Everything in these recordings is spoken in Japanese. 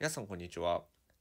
皆さんこんにちは。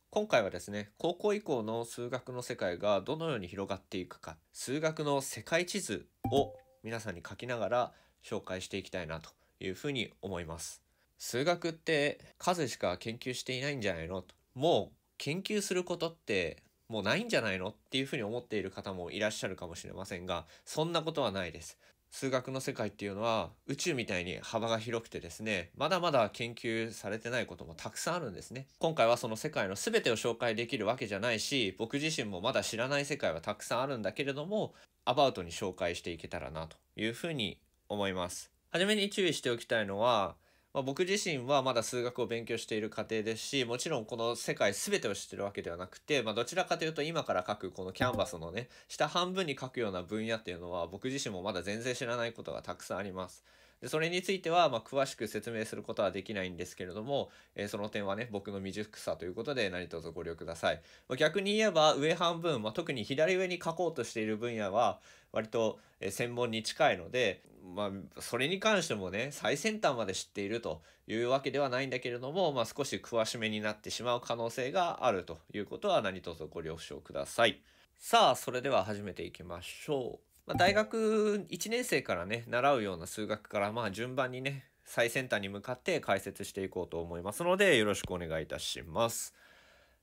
今回はですね、高校以降の数学の世界がどのように広がっていくか、数学の世界地図を皆さんに書きながら紹介していきたいなというふうに思います。数学って数しか研究していないんじゃないのと。もう研究することってもうないんじゃないのっていうふうに思っている方もいらっしゃるかもしれませんが、そんなことはないです。数学の世界っていうのは宇宙みたいに幅が広くてですね、まだまだ研究されてないこともたくさんあるんですね。今回はその世界の全てを紹介できるわけじゃないし、僕自身もまだ知らない世界はたくさんあるんだけれども、アバウトに紹介していけたらなというふうに思います。初めに注意しておきたいのは、まあ、僕自身はまだ数学を勉強している過程ですしもちろんこの世界全てを知ってるわけではなくて、まあ、どちらかというと今から書くこのキャンバスのね下半分に書くような分野っていうのは僕自身もまだ全然知らないことがたくさんあります。で、それについては、まあ、詳しく説明することはできないんですけれども、えー、その点はね、僕の未熟さということで、何卒ご了用ください。まあ、逆に言えば、上半分、まあ、特に左上に書こうとしている分野は、割と、え専門に近いので、まあ、それに関してもね、最先端まで知っているというわけではないんだけれども、まあ、少し詳しめになってしまう可能性があるということは、何卒ご了承ください。さあ、それでは始めていきましょう。まあ、大学1年生からね、習うような数学から、まあ順番にね、最先端に向かって解説していこうと思いますので、よろしくお願いいたします。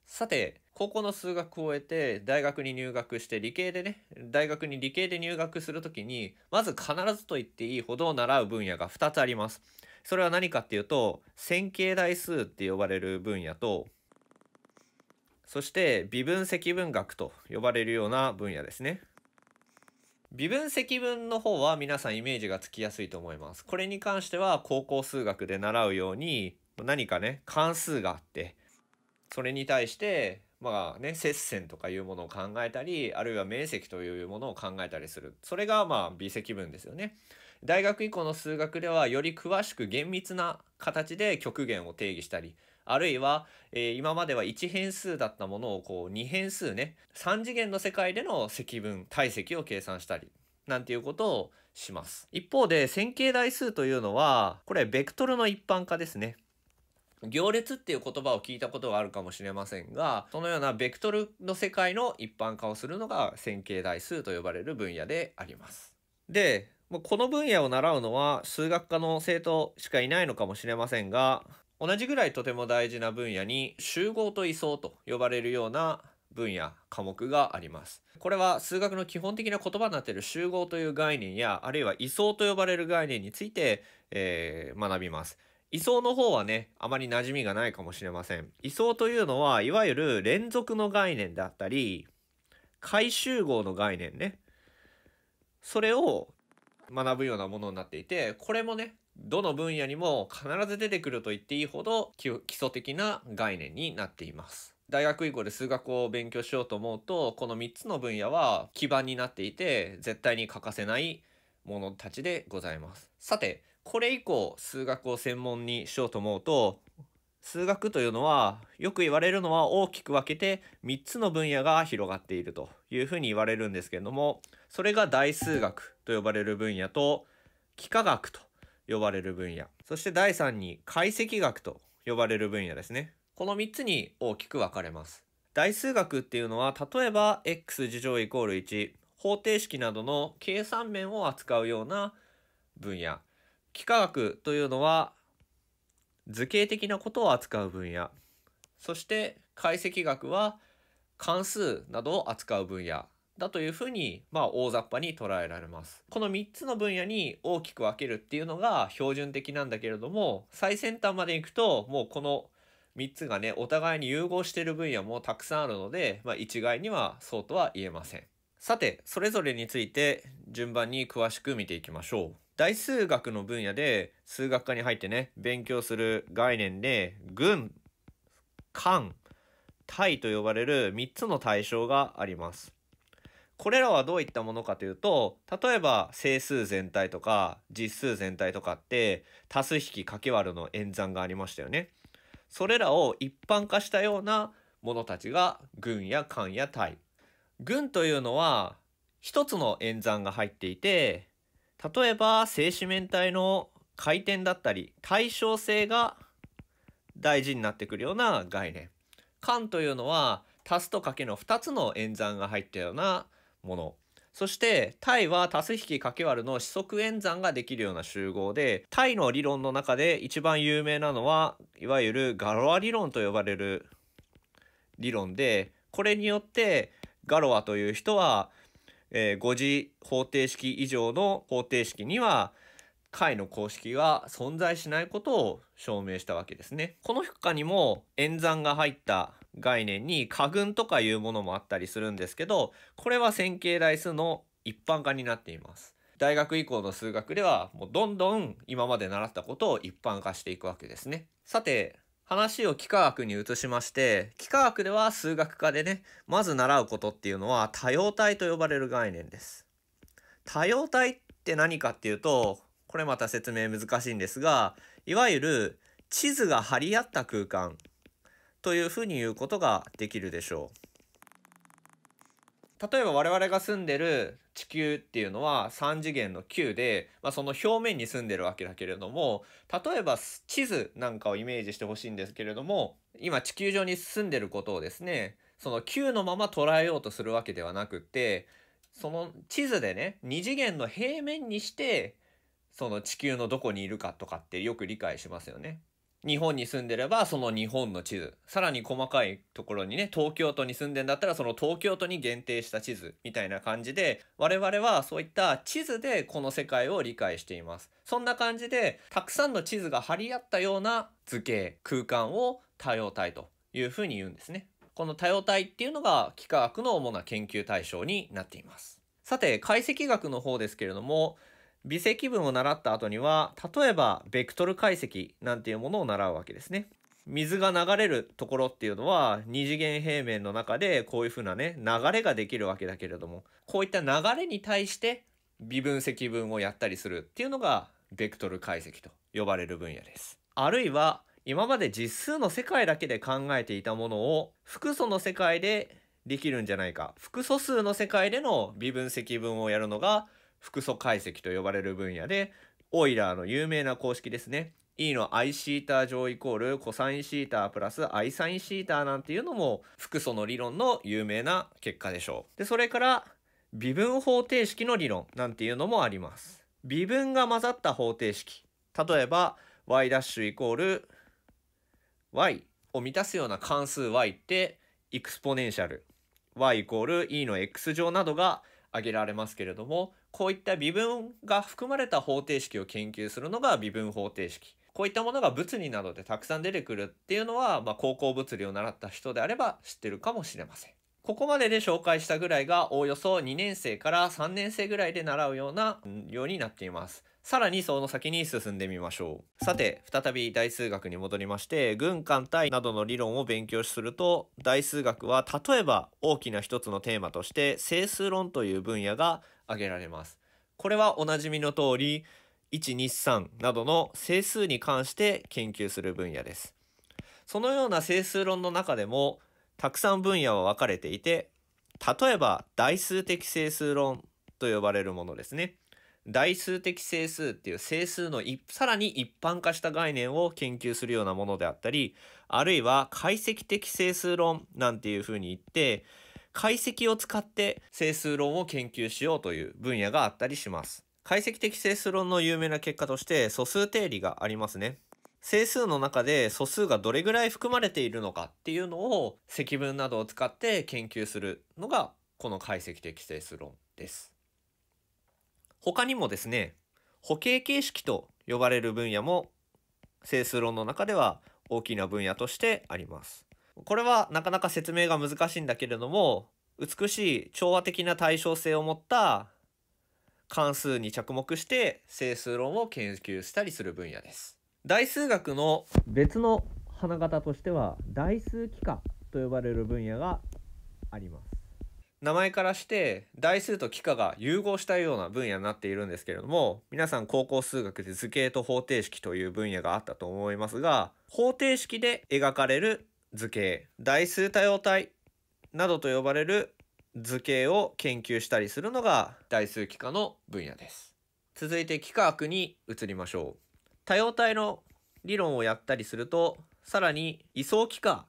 さて、高校の数学を終えて、大学に入学して、理系でね、大学に理系で入学する時に、まず必ずと言っていいほど習う分野が2つあります。それは何かっていうと、線形代数って呼ばれる分野と、そして微分積分学と呼ばれるような分野ですね。微分積分の方は皆さんイメージがつきやすいと思います。これに関しては高校数学で習うように何かね関数があってそれに対してまあね接線とかいうものを考えたりあるいは面積というものを考えたりするそれがまあ微積分ですよね。大学以降の数学ではより詳しく厳密な形で極限を定義したりあるいは、えー、今までは1変数だったものをこう2変数ね、3次元の世界での積分、体積を計算したり、なんていうことをします。一方で線形代数というのは、これベクトルの一般化ですね。行列っていう言葉を聞いたことがあるかもしれませんが、そのようなベクトルの世界の一般化をするのが線形代数と呼ばれる分野であります。で、この分野を習うのは数学科の生徒しかいないのかもしれませんが、同じぐらいとても大事な分野に集合と位相と呼ばれるような分野科目がありますこれは数学の基本的な言葉になっている集合という概念やあるいは位相と呼ばれる概念について、えー、学びます位相の方はねあまり馴染みがないかもしれません位相というのはいわゆる連続の概念だったり回集合の概念ねそれを学ぶようなものになっていてこれもねどの分野にも必ず出てくると言っていいほど基礎的な概念になっています。大学以降で数学を勉強しようと思うと、この3つの分野は基盤になっていて、絶対に欠かせないものたちでございます。さて、これ以降、数学を専門にしようと思うと、数学というのは、よく言われるのは大きく分けて3つの分野が広がっているというふうに言われるんですけれども、それが大数学と呼ばれる分野と、幾何学と呼ばれる分野。そして第3に解析学と呼ばれる分野ですね。この3つに大きく分かれます。代数学っていうのは、例えば x 事乗イコール1、方程式などの計算面を扱うような分野。幾何学というのは、図形的なことを扱う分野。そして解析学は関数などを扱う分野だというふうに、まあ、大雑把に捉えられます。この3つの分野に大きく分けるっていうのが標準的なんだけれども、最先端まで行くと、もうこの3つがね、お互いに融合している分野もたくさんあるので、まあ、一概にはそうとは言えません。さて、それぞれについて順番に詳しく見ていきましょう。大数学の分野で数学科に入ってね、勉強する概念で、群、艦、体と呼ばれる3つの対象があります。これらはどういったものかというと、例えば整数全体とか実数全体とかって多数引き掛け割るの演算がありましたよね。それらを一般化したようなものたちが群や間や体。群というのは一つの演算が入っていて、例えば正四面体の回転だったり対称性が大事になってくるような概念。間というのは足すとかけの2つの演算が入ったようなものそしてタイは多数引き掛け割るの四則演算ができるような集合でタイの理論の中で一番有名なのはいわゆるガロア理論と呼ばれる理論でこれによってガロアという人は、えー、5次方程式以上の方程式には解の公式が存在しないことを証明したわけですね。この他にも演算が入った概念に花群とかいうものもあったりするんですけど、これは線形代数の一般化になっています。大学以降の数学ではもうどんどん今まで習ったことを一般化していくわけですね。さて、話を幾何学に移しまして、幾何学では数学科でね、まず習うことっていうのは多様体と呼ばれる概念です。多様体って何かっていうと、これまた説明難しいんですが、いわゆる地図が張り合った空間というふうに言うことができるでしょう。例えば我々が住んでる地球っていうのは3次元の球で、まあ、その表面に住んでるわけだけれども、例えば地図なんかをイメージしてほしいんですけれども、今地球上に住んでることをですね、その球のまま捉えようとするわけではなくて、その地図でね、2次元の平面にして、その地球のどこにいるかとかってよく理解しますよね。日本に住んでればその日本の地図。さらに細かいところにね、東京都に住んでんだったらその東京都に限定した地図みたいな感じで、我々はそういった地図でこの世界を理解しています。そんな感じで、たくさんの地図が張り合ったような図形、空間を多様体というふうに言うんですね。この多様体っていうのが幾何学の主な研究対象になっています。さて、解析学の方ですけれども、微積分を習った後には、例えば、ベクトル解析なんていうものを習うわけですね。水が流れるところっていうのは、二次元平面の中でこういうふうなね、流れができるわけだけれども、こういった流れに対して微分積分をやったりするっていうのが、ベクトル解析と呼ばれる分野です。あるいは、今まで実数の世界だけで考えていたものを、複素の世界でできるんじゃないか。複素数の世界での微分積分をやるのが、複素解析と呼ばれる分野で、オイラーの有名な公式ですね。E の i シータ乗イコールコサインシータプラス i サインシータなんていうのも複素の理論の有名な結果でしょう。で、それから微分方程式の理論なんていうのもあります。微分が混ざった方程式。例えば y' イコール y を満たすような関数 y ってエクスポネンシャル y イコール e の x 乗などが挙げられますけれどもこういった微分が含まれた方程式を研究するのが微分方程式。こういったものが物理などでたくさん出てくるっていうのは、まあ、高校物理を習った人であれば知ってるかもしれません。ここまでで紹介したぐらいがおおよそ2年生から3年生ぐらいで習うようなようになっています。さらにその先に進んでみましょう。さて、再び大数学に戻りまして、軍艦隊などの理論を勉強すると、大数学は例えば大きな一つのテーマとして、整数論という分野が挙げられます。これはおなじみの通り、123などの整数に関して研究する分野です。そのような整数論の中でも、たくさん分野は分かれていて、例えば大数的整数論と呼ばれるものですね。代数的整数っていう整数のさらに一般化した概念を研究するようなものであったり、あるいは解析的整数論なんていうふうに言って、解析を使って整数論を研究しようという分野があったりします。解析的整数論の有名な結果として素数定理がありますね。整数の中で素数がどれぐらい含まれているのかっていうのを積分などを使って研究するのがこの解析的整数論です。他にもですね、歩形形式と呼ばれる分野も整数論の中では大きな分野としてあります。これはなかなか説明が難しいんだけれども、美しい調和的な対称性を持った関数に着目して整数論を研究したりする分野です。大数学の別の花形としては、代数幾何と呼ばれる分野があります。名前からして代数と幾何が融合したような分野になっているんですけれども、皆さん高校数学で図形と方程式という分野があったと思いますが、方程式で描かれる図形、代数多様体などと呼ばれる図形を研究したりするのが代数幾何の分野です。続いて幾何学に移りましょう。多様体の理論をやったりすると、さらに位相幾何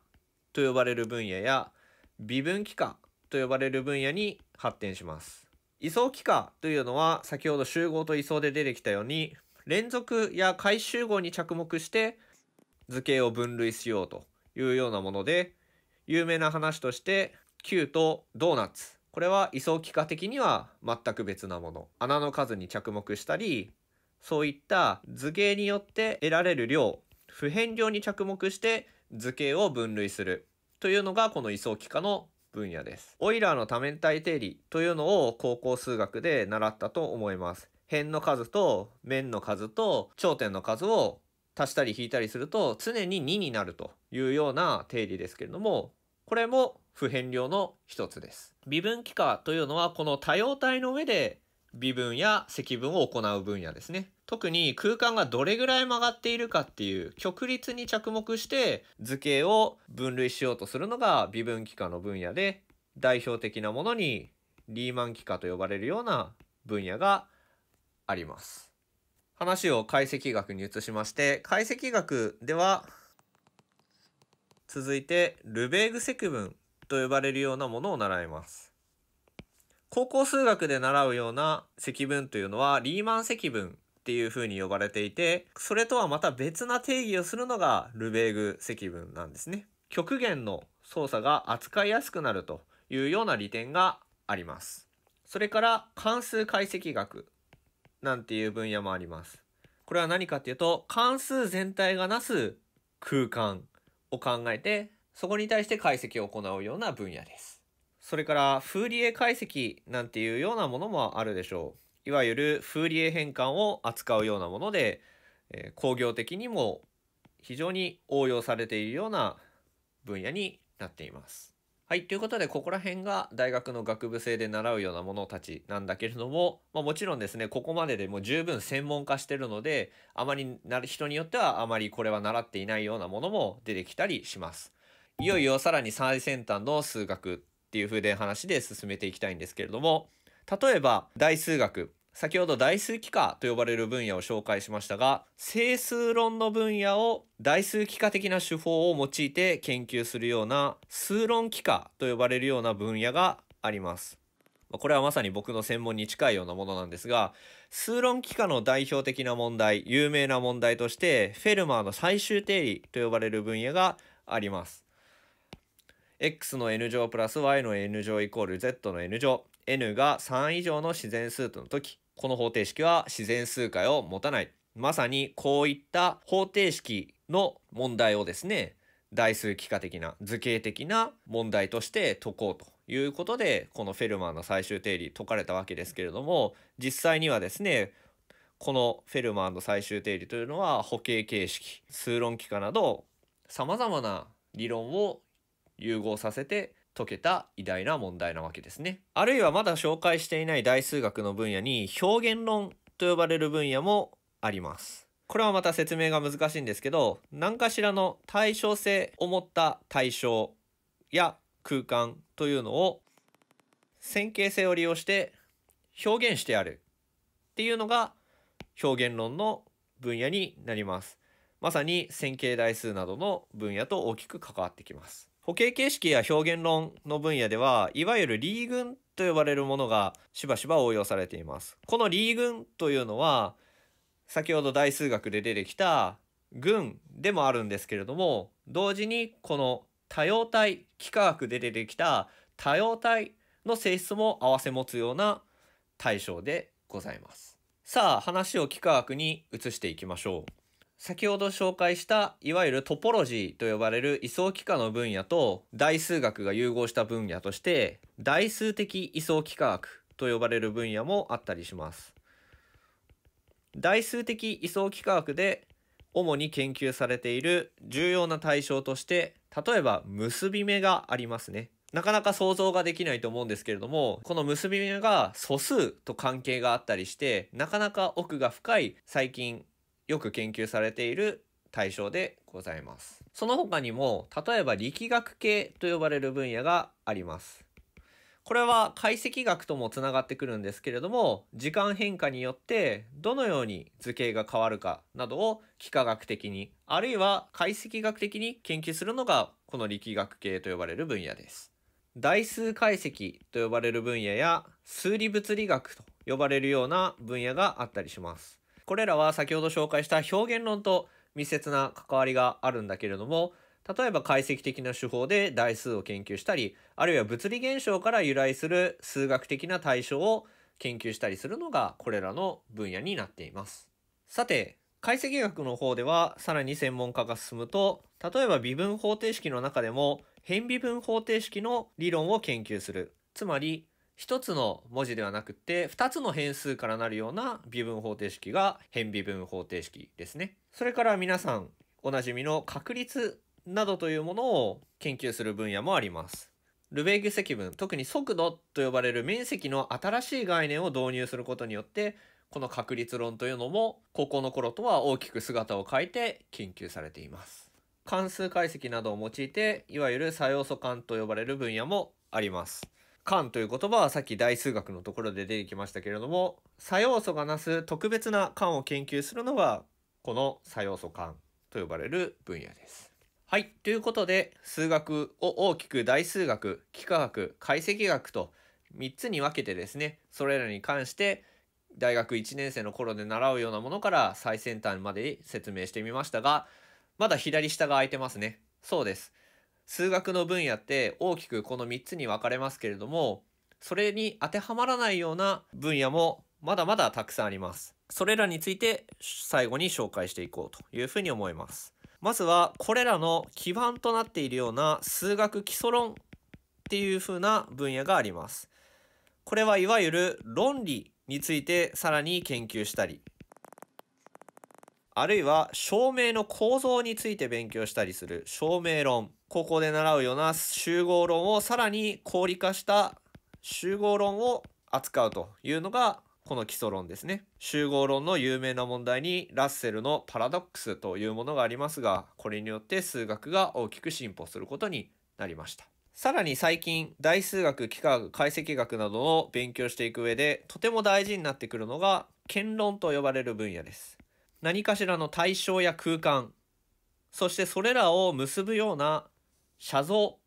と呼ばれる分野や微分幾何と呼ばれる分野に発展します。移送帰化というのは先ほど集合と移送で出てきたように連続や回集合に着目して図形を分類しようというようなもので有名な話として Q とドーナツこれは位相幾何的には全く別なもの穴の数に着目したりそういった図形によって得られる量普遍量に着目して図形を分類するというのがこの位相幾何の分野です。オイラーの多面体定理というのを高校数学で習ったと思います。辺の数と面の数と頂点の数を足したり引いたりすると常に2になるというような定理ですけれども、これも不変量の一つです。微分幾何というのはこの多様体の上で微分や積分を行う分野ですね。特に空間がどれぐらい曲がっているかっていう極率に着目して図形を分類しようとするのが微分幾何の分野で代表的なものにリーマン幾何と呼ばれるような分野があります。話を解析学に移しまして解析学では続いてルベーグ積分と呼ばれるようなものを習います。高校数学で習うような積分というのはリーマン積分っていう風に呼ばれていて、それとはまた別な定義をするのがルベーグ積分なんですね。極限の操作が扱いやすくなるというような利点があります。それから関数解析学なんていう分野もあります。これは何かっていうと、関数全体がなす空間を考えて、そこに対して解析を行うような分野です。それから、フーリエ解析なんていうようなものもあるでしょう。いわゆるフーリエ変換を扱うようなもので、えー、工業的にも非常に応用されているような分野になっています。はい。ということで、ここら辺が大学の学部生で習うようなものたちなんだけれども、まあ、もちろんですね、ここまででも十分専門化してるので、あまりなる、人によってはあまりこれは習っていないようなものも出てきたりします。いよいよさらに最先端の数学っていう風で話で進めていきたいんですけれども、例えば、大数学。先ほど代数幾何と呼ばれる分野を紹介しましたが、整数論の分野を代数幾何的な手法を用いて研究するような数論幾何と呼ばれるような分野があります。これはまさに僕の専門に近いようなものなんですが、数論幾何の代表的な問題、有名な問題として、フェルマーの最終定理と呼ばれる分野があります。x の n 乗プラス y の n 乗イコール z の n 乗 n が3以上の自然数との時この方程式は自然数解を持たない。まさにこういった方程式の問題をですね、代数幾何的な図形的な問題として解こうということで、このフェルマーの最終定理解かれたわけですけれども、実際にはですね、このフェルマーの最終定理というのは歩形形式、数論幾何など様々な理論を融合させて解けた偉大な問題なわけですね。あるいはまだ紹介していない大数学の分野に表現論と呼ばれる分野もあります。これはまた説明が難しいんですけど、何かしらの対称性を持った対象や空間というのを線形性を利用して表現してやるっていうのが表現論の分野になります。まさに線形代数などの分野と大きく関わってきます。歩形形式や表現論の分野では、いわゆるリーグンと呼ばれるものがしばしば応用されています。このリーグンというのは、先ほど大数学で出てきた群でもあるんですけれども、同時にこの多様体、幾何学で出てきた多様体の性質も併せ持つような対象でございます。さあ、話を幾何学に移していきましょう。先ほど紹介した、いわゆるトポロジーと呼ばれる位相幾何の分野と代数学が融合した分野として、代数的位相幾何学と呼ばれる分野もあったりします。代数的位相幾何学で主に研究されている重要な対象として、例えば結び目がありますね。なかなか想像ができないと思うんですけれども、この結び目が素数と関係があったりして、なかなか奥が深い最近よく研究されている対象でございます。その他にも、例えば力学系と呼ばれる分野があります。これは解析学ともつながってくるんですけれども、時間変化によってどのように図形が変わるかなどを幾何学的に、あるいは解析学的に研究するのがこの力学系と呼ばれる分野です。代数解析と呼ばれる分野や数理物理学と呼ばれるような分野があったりします。これらは先ほど紹介した表現論と密接な関わりがあるんだけれども、例えば解析的な手法で代数を研究したり、あるいは物理現象から由来する数学的な対象を研究したりするのがこれらの分野になっています。さて、解析学の方ではさらに専門化が進むと、例えば微分方程式の中でも変微分方程式の理論を研究する。つまり、一つの文字ではなくて、二つの変数からなるような微分方程式が変微分方程式ですね。それから皆さんおなじみの確率などというものを研究する分野もあります。ルベーグ積分、特に速度と呼ばれる面積の新しい概念を導入することによって、この確率論というのも高校の頃とは大きく姿を変えて研究されています。関数解析などを用いて、いわゆる作用素関と呼ばれる分野もあります。間という言葉はさっき大数学のところで出てきましたけれども、作用素がなす特別な間を研究するのが、この作用素間と呼ばれる分野です。はい。ということで、数学を大きく大数学、幾何学、解析学と3つに分けてですね、それらに関して、大学1年生の頃で習うようなものから最先端まで説明してみましたが、まだ左下が空いてますね。そうです。数学の分野って大きくこの3つに分かれますけれども、それに当てはまらないような分野もまだまだたくさんあります。それらについて最後に紹介していこうというふうに思います。まずはこれらの基盤となっているような数学基礎論っていうふうな分野があります。これはいわゆる論理についてさらに研究したり、あるいは証明の構造について勉強したりする証明論。高校で習うような集合論をさらに効率化した集合論を扱うというのがこの基礎論ですね。集合論の有名な問題にラッセルのパラドックスというものがありますが、これによって数学が大きく進歩することになりました。さらに最近、大数学、幾何学、解析学などを勉強していく上で、とても大事になってくるのが、権論と呼ばれる分野です。何かしらの対象や空間、そしてそれらを結ぶような写像、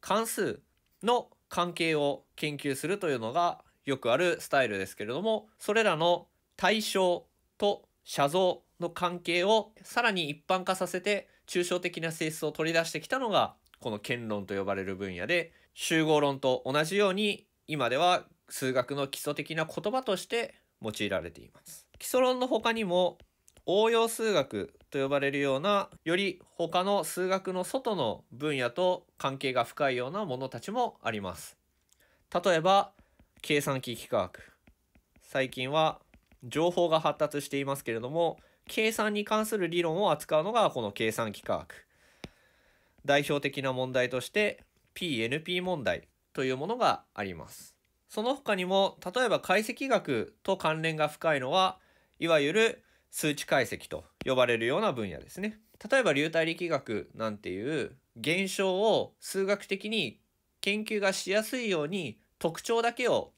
関数の関係を研究するというのがよくあるスタイルですけれども、それらの対象と写像の関係をさらに一般化させて抽象的な性質を取り出してきたのがこの権論と呼ばれる分野で集合論と同じように今では数学の基礎的な言葉として用いられています。基礎論の他にも応用数学と呼ばれるような、より他の数学の外の分野と関係が深いようなものたちもあります。例えば、計算機器科学。最近は情報が発達していますけれども、計算に関する理論を扱うのがこの計算機科学。代表的な問題として PNP 問題というものがあります。その他にも、例えば解析学と関連が深いのは、いわゆる数値解析と呼ばれるような分野ですね。例えば流体力学なんていう現象を数学的に研究がしやすいように特徴だけを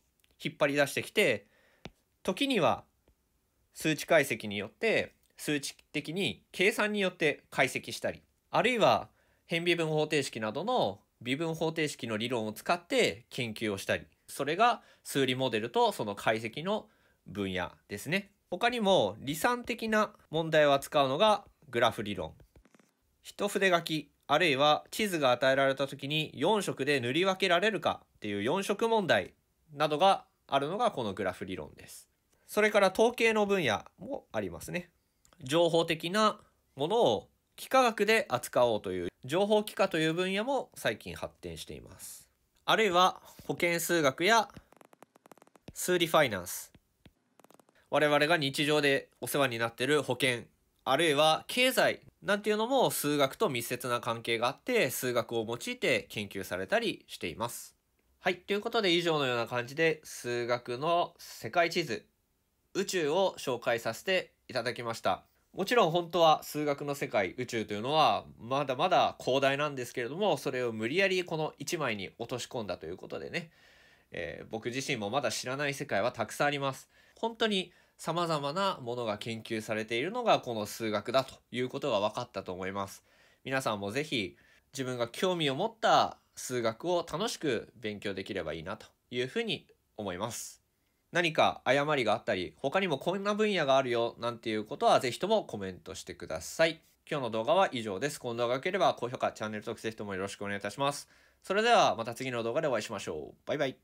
引っ張り出してきて時には数値解析によって数値的に計算によって解析したりあるいは変微分方程式などの微分方程式の理論を使って研究をしたりそれが数理モデルとその解析の分野ですね。他にも理算的な問題を扱うのがグラフ理論。一筆書き、あるいは地図が与えられた時に4色で塗り分けられるかっていう4色問題などがあるのがこのグラフ理論です。それから統計の分野もありますね。情報的なものを幾何学で扱おうという情報幾何という分野も最近発展しています。あるいは保険数学や数理ファイナンス我々が日常でお世話になってる保険、あるいは経済なんていうのも数学と密接な関係があって、数学を用いて研究されたりしています。はい。ということで以上のような感じで、数学の世界地図、宇宙を紹介させていただきました。もちろん本当は数学の世界宇宙というのはまだまだ広大なんですけれどもそれを無理やりこの1枚に落とし込んだということでね、えー、僕自身もまだ知らない世界はたくさんあります。本当に様々なものが研究されているのがこの数学だということが分かったと思います。皆さんもぜひ自分が興味を持った数学を楽しく勉強できればいいなというふうに思います。何か誤りがあったり、他にもこんな分野があるよなんていうことはぜひともコメントしてください。今日の動画は以上です。この動画が良ければ高評価、チャンネル登録ぜひともよろしくお願いいたします。それではまた次の動画でお会いしましょう。バイバイ。